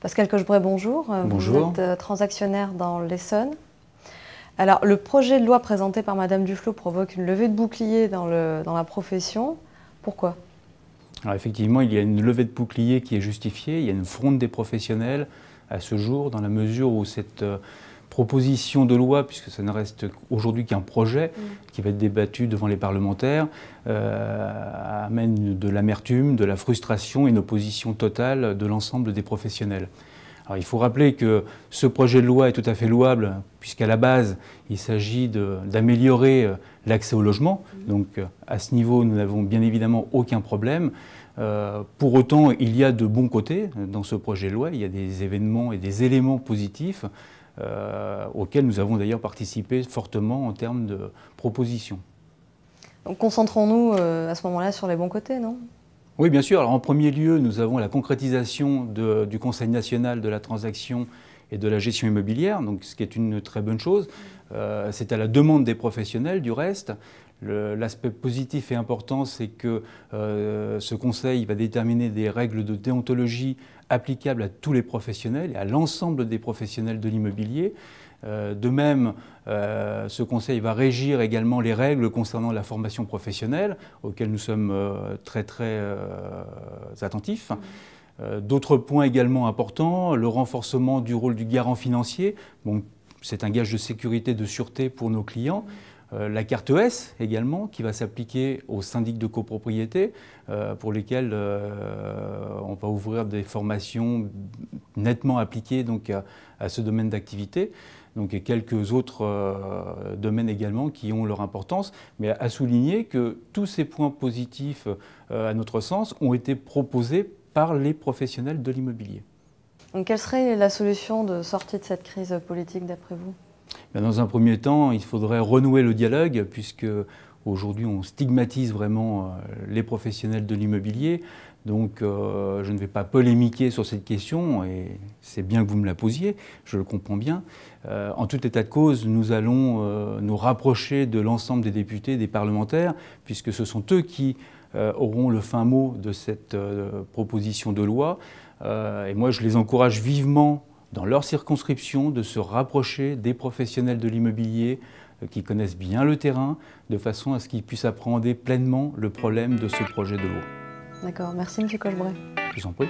Pascal Cochebray, bonjour. Euh, bonjour. Vous êtes euh, transactionnaire dans l'Essonne. Alors, le projet de loi présenté par Madame Duflo provoque une levée de bouclier dans, le, dans la profession. Pourquoi Alors, effectivement, il y a une levée de bouclier qui est justifiée. Il y a une fronde des professionnels à ce jour, dans la mesure où cette euh, proposition de loi, puisque ça ne reste aujourd'hui qu'un projet mm. qui va être débattu devant les parlementaires, euh, amène de l'amertume, de la frustration et une opposition totale de l'ensemble des professionnels. Alors, il faut rappeler que ce projet de loi est tout à fait louable, puisqu'à la base, il s'agit d'améliorer euh, l'accès au logement. Mm. Donc, euh, à ce niveau, nous n'avons bien évidemment aucun problème. pour autant, il y a de bons côtés dans ce projet de loi. Il y a des événements et des éléments positifs. Euh, auquel nous avons d'ailleurs participé fortement en termes de propositions. concentrons-nous euh, à ce moment-là sur les bons côtés, non oui, bien sûr. Alors, en premier lieu, nous avons la concrétisation du Conseil national de la transaction et de la gestion immobilière, donc ce qui est une très bonne chose. Euh, c'est à la demande des professionnels du reste. L'aspect positif et important, c'est que euh, ce conseil va déterminer des règles de déontologie applicables à tous les professionnels et à l'ensemble des professionnels de l'immobilier. Euh, de même, ce conseil va régir également les règles concernant la formation professionnelle, auxquelles nous sommes très très attentifs. Euh, d'autres points également importants, le renforcement du rôle du garant financier. Bon, c'est un gage de sécurité, de sûreté pour nos clients. Euh, la carte ES également, qui va s'appliquer aux syndics de copropriété, euh, pour lesquels on va ouvrir des formations nettement appliquées donc, à, ce domaine d'activité. Donc, et quelques autres domaines également qui ont leur importance, mais à, à souligner que tous ces points positifs, à notre sens, ont été proposés par les professionnels de l'immobilier. Quelle serait la solution de sortie de cette crise politique d'après vous ben, Dans un premier temps, il faudrait renouer le dialogue puisque aujourd'hui on stigmatise vraiment euh, les professionnels de l'immobilier. Donc euh, je ne vais pas polémiquer sur cette question, et c'est bien que vous me la posiez, je le comprends bien. Euh, en tout état de cause, nous allons nous rapprocher de l'ensemble des députés, des parlementaires, puisque ce sont eux qui euh, auront le fin mot de cette euh, proposition de loi. Euh, et moi, je les encourage vivement dans leur circonscription de se rapprocher des professionnels de l'immobilier qui connaissent bien le terrain, de façon à ce qu'ils puissent appréhender pleinement le problème de ce projet de loi. D'accord, merci M. Cochebray. Je vous en prie.